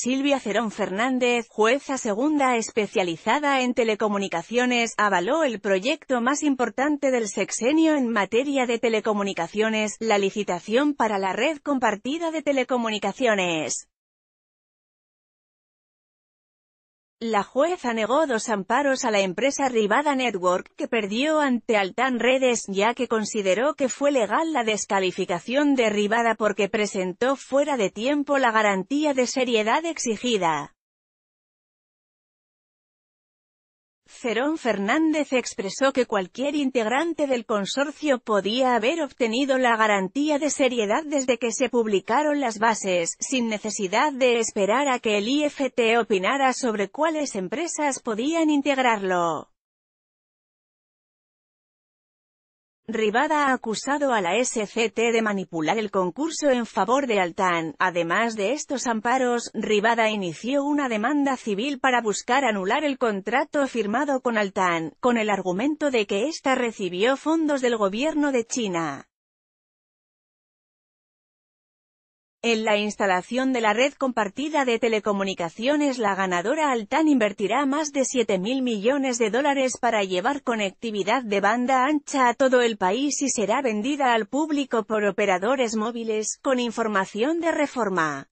Silvia Cerón Fernández, jueza segunda especializada en telecomunicaciones, avaló el proyecto más importante del sexenio en materia de telecomunicaciones, la licitación para la red compartida de telecomunicaciones. La jueza negó dos amparos a la empresa Rivada Network, que perdió ante Altan Redes, ya que consideró que fue legal la descalificación de Rivada porque presentó fuera de tiempo la garantía de seriedad exigida. Cerón Fernández expresó que cualquier integrante del consorcio podía haber obtenido la garantía de seriedad desde que se publicaron las bases, sin necesidad de esperar a que el IFT opinara sobre cuáles empresas podían integrarlo. Rivada ha acusado a la SCT de manipular el concurso en favor de Altán. Además de estos amparos, Rivada inició una demanda civil para buscar anular el contrato firmado con Altán, con el argumento de que ésta recibió fondos del gobierno de China. En la instalación de la red compartida de telecomunicaciones la ganadora Altan invertirá más de 7.000 millones de dólares para llevar conectividad de banda ancha a todo el país y será vendida al público por operadores móviles, con información de reforma.